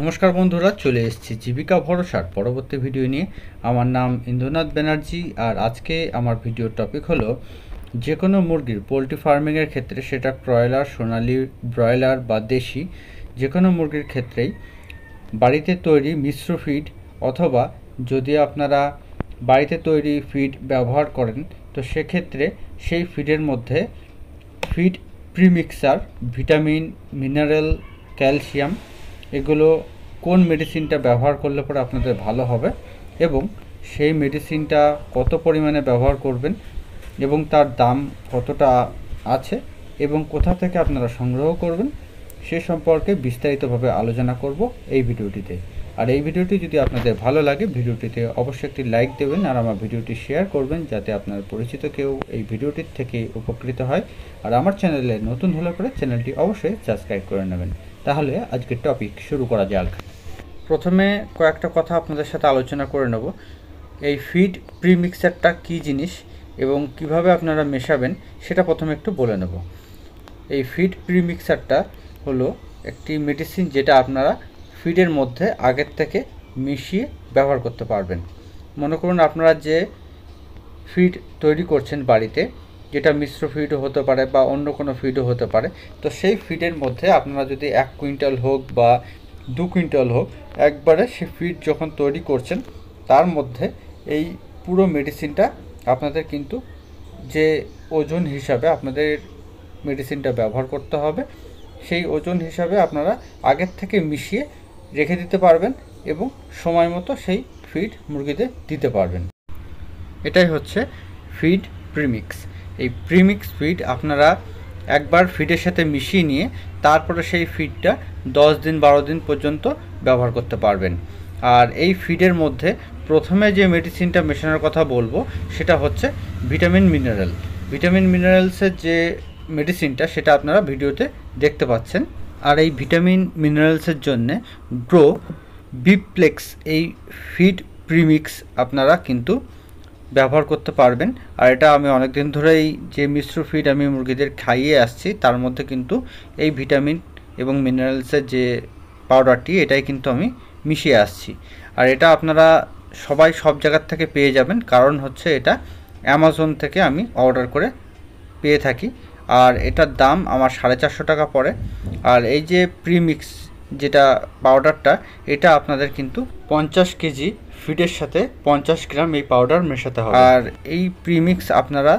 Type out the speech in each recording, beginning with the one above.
নমস্কার বন্ধুরা চলে এসছি জীবিকা ভরসার পরবর্তী ভিডিও নিয়ে আমার নাম ইন্দ্রনাথ ব্যানার্জি আর আজকে আমার ভিডিওর টপিক হলো যে কোনো মুরগির পোলট্রি ফার্মিংয়ের ক্ষেত্রে সেটা ক্রয়লার সোনালি ব্রয়লার বা দেশি যে কোনো মুরগির ক্ষেত্রেই বাড়িতে তৈরি মিশ্র ফিড অথবা যদি আপনারা বাড়িতে তৈরি ফিড ব্যবহার করেন তো সেক্ষেত্রে সেই ফিডের মধ্যে feed premixer vitamin mineral calcium এগুলো কোন মেডিসিনটা ব্যবহার করলে পরে আপনাদের ভালো হবে এবং সেই মেডিসিনটা কত পরিমাণে ব্যবহার করবেন এবং তার দাম কতটা আছে এবং কোথা থেকে আপনারা সংগ্রহ করবেন সে সম্পর্কে বিস্তারিতভাবে আলোচনা করব এই ভিডিওটিতে আর এই ভিডিওটি যদি আপনাদের ভালো লাগে ভিডিওটিতে অবশ্যই একটি লাইক দেবেন আর আমার ভিডিওটি শেয়ার করবেন যাতে আপনার পরিচিত কেউ এই ভিডিওটির থেকে উপকৃত হয় আর আমার চ্যানেলে নতুন হলে পরে চ্যানেলটি অবশ্যই সাবস্ক্রাইব করে নেবেন তাহলে আজকের টপিক শুরু করা যাক প্রথমে কয়েকটা কথা আপনাদের সাথে আলোচনা করে নেব এই ফিড প্রিমিক্সারটা কি জিনিস এবং কিভাবে আপনারা মেশাবেন সেটা প্রথমে একটু বলে নেব এই ফিড প্রিমিক্সারটা হলো একটি মেডিসিন যেটা আপনারা ফিডের মধ্যে আগের থেকে মিশিয়ে ব্যবহার করতে পারবেন মনে করুন আপনারা যে ফিড তৈরি করছেন বাড়িতে যেটা মিশ্র ফিডও হতে পারে বা অন্য কোনো ফিডও হতে পারে তো সেই ফিডের মধ্যে আপনারা যদি এক কুইন্টাল হোক বা দু কুইন্টাল হোক একবারে সে ফিড যখন তৈরি করছেন তার মধ্যে এই পুরো মেডিসিনটা আপনাদের কিন্তু যে ওজন হিসাবে আপনাদের মেডিসিনটা ব্যবহার করতে হবে সেই ওজন হিসাবে আপনারা আগের থেকে মিশিয়ে রেখে দিতে পারবেন এবং সময় মতো সেই ফিড মুরগিতে দিতে পারবেন এটাই হচ্ছে ফিড প্রিমিক্স এই প্রিমিক্স ফিড আপনারা একবার ফিডের সাথে মিশিয়ে নিয়ে তারপরে সেই ফিডটা দশ দিন বারো দিন পর্যন্ত ব্যবহার করতে পারবেন আর এই ফিডের মধ্যে প্রথমে যে মেডিসিনটা মেশানোর কথা বলবো সেটা হচ্ছে ভিটামিন মিনারেল ভিটামিন মিনারেলসের যে মেডিসিনটা সেটা আপনারা ভিডিওতে দেখতে পাচ্ছেন আর এই ভিটামিন মিনারেলসের জন্যে গ্রো বিপ্লেক্স এই ফিড প্রিমিক্স আপনারা কিন্তু ব্যবহার করতে পারবেন আর এটা আমি অনেক দিন ধরেই যে মিশ্র ফিড আমি মুরগিদের খাইয়ে আসছি তার মধ্যে কিন্তু এই ভিটামিন এবং মিনারেলসের যে পাউডারটি এটাই কিন্তু আমি মিশিয়ে আসছি আর এটা আপনারা সবাই সব জায়গার থেকে পেয়ে যাবেন কারণ হচ্ছে এটা অ্যামাজন থেকে আমি অর্ডার করে পেয়ে থাকি আর এটার দাম আমার সাড়ে চারশো টাকা পড়ে আর এই যে প্রিমিক্স যেটা পাউডারটা এটা আপনাদের কিন্তু পঞ্চাশ কেজি ফিডের সাথে পঞ্চাশ গ্রাম এই পাউডার মেশাতে হবে আর এই প্রিমিক্স আপনারা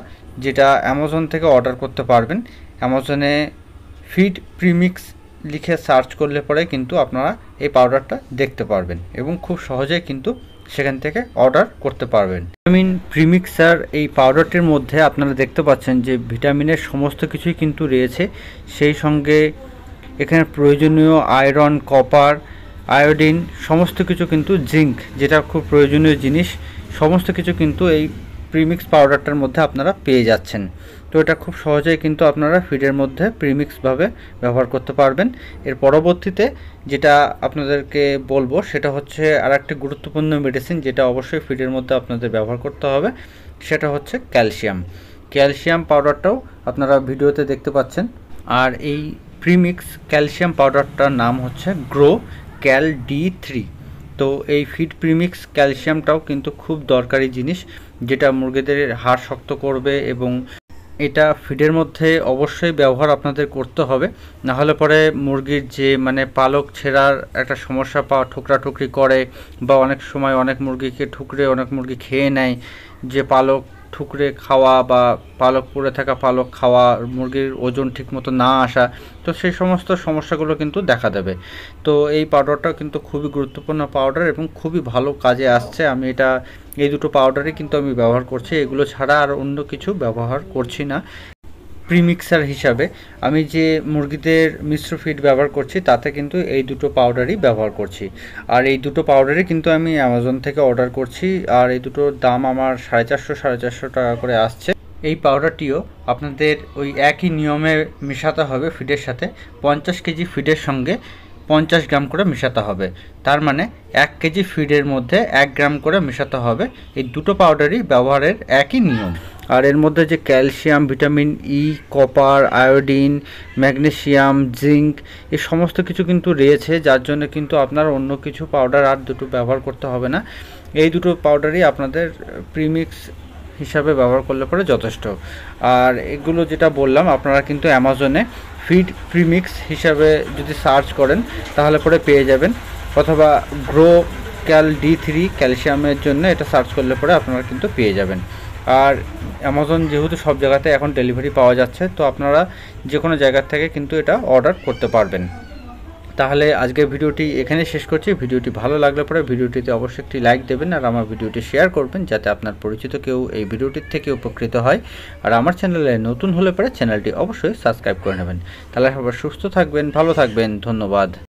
যেটা অ্যামাজন থেকে অর্ডার করতে পারবেন অ্যামাজনে ফিড প্রিমিক্স লিখে সার্চ করলে পরে কিন্তু আপনারা এই পাউডারটা দেখতে পারবেন এবং খুব সহজে কিন্তু সেখান থেকে অর্ডার করতে পারবেন ভিটামিন প্রিমিক্সার এই পাউডারটির মধ্যে আপনারা দেখতে পাচ্ছেন যে ভিটামিনের সমস্ত কিছুই কিন্তু রয়েছে সেই সঙ্গে এখানে প্রয়োজনীয় আয়রন কপার আয়োডিন সমস্ত কিছু কিন্তু জিঙ্ক যেটা খুব প্রয়োজনীয় জিনিস সমস্ত কিছু কিন্তু এই প্রিমিক্স পাউডারটার মধ্যে আপনারা পেয়ে যাচ্ছেন তো এটা খুব সহজেই কিন্তু আপনারা ফিডের মধ্যে প্রিমিক্সভাবে ব্যবহার করতে পারবেন এর পরবর্তীতে যেটা আপনাদেরকে বলবো সেটা হচ্ছে আর একটি গুরুত্বপূর্ণ মেডিসিন যেটা অবশ্যই ফিডের মধ্যে আপনাদের ব্যবহার করতে হবে সেটা হচ্ছে ক্যালসিয়াম ক্যালসিয়াম পাউডারটাও আপনারা ভিডিওতে দেখতে পাচ্ছেন আর এই প্রিমিক্স ক্যালসিয়াম পাউডারটার নাম হচ্ছে গ্রো ক্যাল ডি থ্রি তো এই ফিড প্রিমিক্স ক্যালসিয়ামটাও কিন্তু খুব দরকারি জিনিস যেটা মুরগিদের হাড় শক্ত করবে এবং এটা ফিডের মধ্যে অবশ্যই ব্যবহার আপনাদের করতে হবে নাহলে পরে মুরগির যে মানে পালক ছেঁড়ার একটা সমস্যা পাওয়া ঠুকরা ঠুকরি করে বা অনেক সময় অনেক মুরগিকে ঠুকরে অনেক মুরগি খেয়ে নেয় যে পালক ঠুকরে খাওয়া বা পালক পড়ে থাকা পালক খাওয়া মুরগির ওজন ঠিকমতো না আসা তো সেই সমস্ত সমস্যাগুলো কিন্তু দেখা দেবে তো এই পাউডারটা কিন্তু খুবই গুরুত্বপূর্ণ পাউডার এবং খুবই ভালো কাজে আসছে আমি এটা এই দুটো পাউডারই কিন্তু আমি ব্যবহার করছি এগুলো ছাড়া আর অন্য কিছু ব্যবহার করছি না প্রিমিক্সার হিসাবে আমি যে মুরগিদের মিশ্র ফিড ব্যবহার করছি তাতে কিন্তু এই দুটো পাউডারই ব্যবহার করছি আর এই দুটো পাউডারই কিন্তু আমি অ্যামাজন থেকে অর্ডার করছি আর এই দুটোর দাম আমার সাড়ে চারশো সাড়ে চারশো টাকা করে আসছে এই পাউডারটিও আপনাদের ওই একই নিয়মে মেশাতে হবে ফিডের সাথে পঞ্চাশ কেজি ফিডের সঙ্গে পঞ্চাশ গ্রাম করে মেশাতে হবে তার মানে এক কেজি ফিডের মধ্যে এক গ্রাম করে মেশাতে হবে এই দুটো পাউডারই ব্যবহারের একই নিয়ম আর এর মধ্যে যে calcium vitamin E copper iodine magnesium zinc এ সমস্ত কিছু কিন্তু রয়েছে যার জন্য কিন্তু আপনার অন্য কিছু পাউডার আর দুটো ব্যবহার করতে হবে না এই দুটো পাউডারই আপনাদের প্রিমিক্স হিসাবে ব্যবহার করলে পরে যথেষ্ট আর এগুলো যেটা বললাম আপনারা কিন্তু অ্যামাজনে ফিড প্রিমিক্স হিসাবে যদি সার্চ করেন তাহলে পরে পেয়ে যাবেন অথবা গ্রো ক্যাল ডি থ্রি ক্যালসিয়ামের জন্য এটা সার্চ করলে পরে আপনারা কিন্তু পেয়ে যাবেন আর অ্যামাজন যেহেতু সব জায়গাতে এখন ডেলিভারি পাওয়া যাচ্ছে তো আপনারা যে কোনো জায়গার থেকে কিন্তু এটা অর্ডার করতে পারবেন তাহলে আজকের ভিডিওটি এখানে শেষ করছি ভিডিওটি ভালো লাগলে পরে ভিডিওটিতে অবশ্যই একটি লাইক দেবেন আর আমার ভিডিওটি শেয়ার করবেন যাতে আপনার পরিচিত কেউ এই ভিডিওটির থেকে উপকৃত হয় আর আমার চ্যানেলে নতুন হলে পরে চ্যানেলটি অবশ্যই সাবস্ক্রাইব করে নেবেন তাহলে সবার সুস্থ থাকবেন ভালো থাকবেন ধন্যবাদ